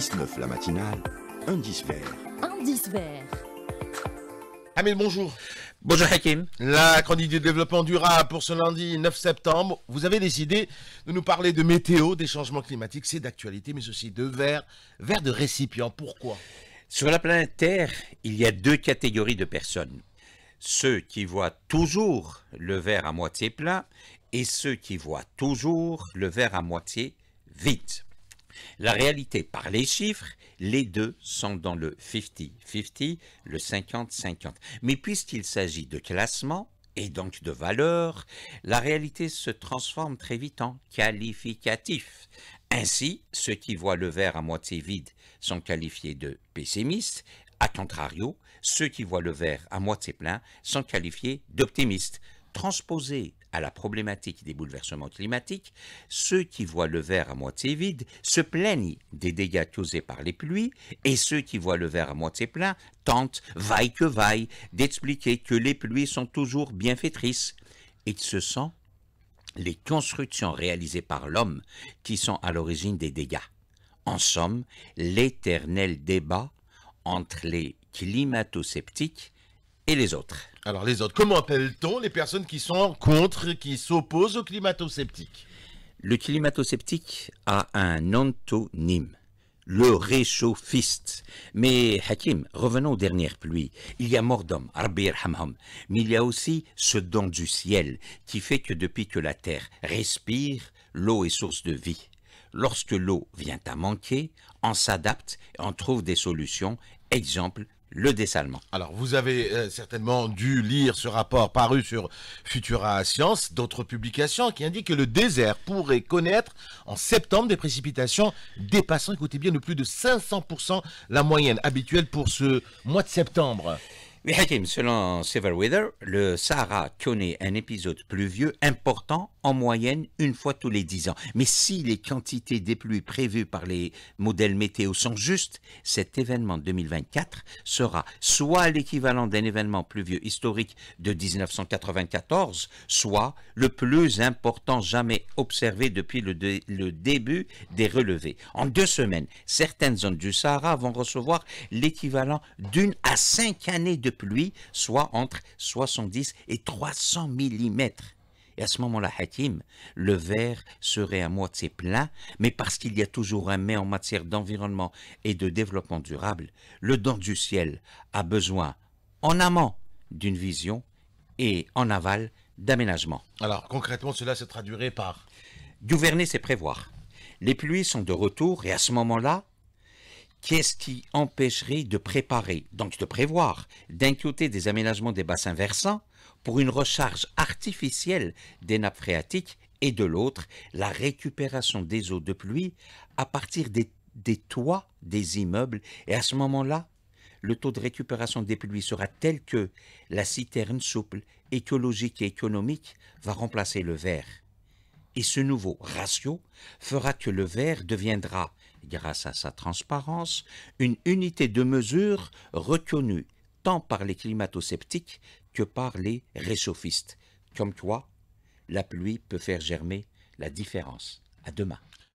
19 la matinale, un vert. vert. Amel, bonjour. Bonjour Hakim. La chronique du développement durable pour ce lundi 9 septembre. Vous avez décidé de nous parler de météo, des changements climatiques, c'est d'actualité, mais aussi de verre, verre de récipient. Pourquoi Sur la planète Terre, il y a deux catégories de personnes. Ceux qui voient toujours le verre à moitié plein et ceux qui voient toujours le verre à moitié vide. La réalité, par les chiffres, les deux sont dans le 50-50, le 50-50. Mais puisqu'il s'agit de classement, et donc de valeur, la réalité se transforme très vite en qualificatif. Ainsi, ceux qui voient le verre à moitié vide sont qualifiés de pessimistes, A contrario, ceux qui voient le verre à moitié plein sont qualifiés d'optimistes. transposés à la problématique des bouleversements climatiques, ceux qui voient le verre à moitié vide se plaignent des dégâts causés par les pluies, et ceux qui voient le verre à moitié plein tentent, vaille que vaille, d'expliquer que les pluies sont toujours bienfaitrices. Et que ce sont les constructions réalisées par l'homme qui sont à l'origine des dégâts. En somme, l'éternel débat entre les climato-sceptiques et les autres. Alors les autres, comment appelle-t-on les personnes qui sont contre, qui s'opposent au climato sceptique Le climato-sceptique a un antonyme, le réchauffiste. Mais Hakim, revenons aux dernières pluies. Il y a mort d'homme, Rabbi mais il y a aussi ce don du ciel qui fait que depuis que la terre respire, l'eau est source de vie. Lorsque l'eau vient à manquer, on s'adapte, et on trouve des solutions. Exemple, le dessalement. Alors, vous avez euh, certainement dû lire ce rapport paru sur Futura Science, d'autres publications qui indiquent que le désert pourrait connaître en septembre des précipitations dépassant, écoutez bien, de plus de 500% la moyenne habituelle pour ce mois de septembre. Selon selon Weather, le Sahara connaît un épisode pluvieux important en moyenne une fois tous les 10 ans. Mais si les quantités des pluies prévues par les modèles météo sont justes, cet événement 2024 sera soit l'équivalent d'un événement pluvieux historique de 1994, soit le plus important jamais observé depuis le, le début des relevés. En deux semaines, certaines zones du Sahara vont recevoir l'équivalent d'une à cinq années de pluie, soit entre 70 et 300 mm. Et à ce moment-là, Hakim, le verre serait à moitié plein, mais parce qu'il y a toujours un mais en matière d'environnement et de développement durable, le don du ciel a besoin, en amont, d'une vision et en aval, d'aménagement. Alors, concrètement, cela se traduirait par Gouverner, c'est prévoir. Les pluies sont de retour et à ce moment-là, Qu'est-ce qui empêcherait de préparer, donc de prévoir, côté des aménagements des bassins versants pour une recharge artificielle des nappes phréatiques et de l'autre, la récupération des eaux de pluie à partir des toits des immeubles et à ce moment-là, le taux de récupération des pluies sera tel que la citerne souple, écologique et économique va remplacer le verre. Et ce nouveau ratio fera que le verre deviendra, grâce à sa transparence, une unité de mesure reconnue tant par les climato-sceptiques que par les réchauffistes. Comme toi, la pluie peut faire germer la différence. À demain.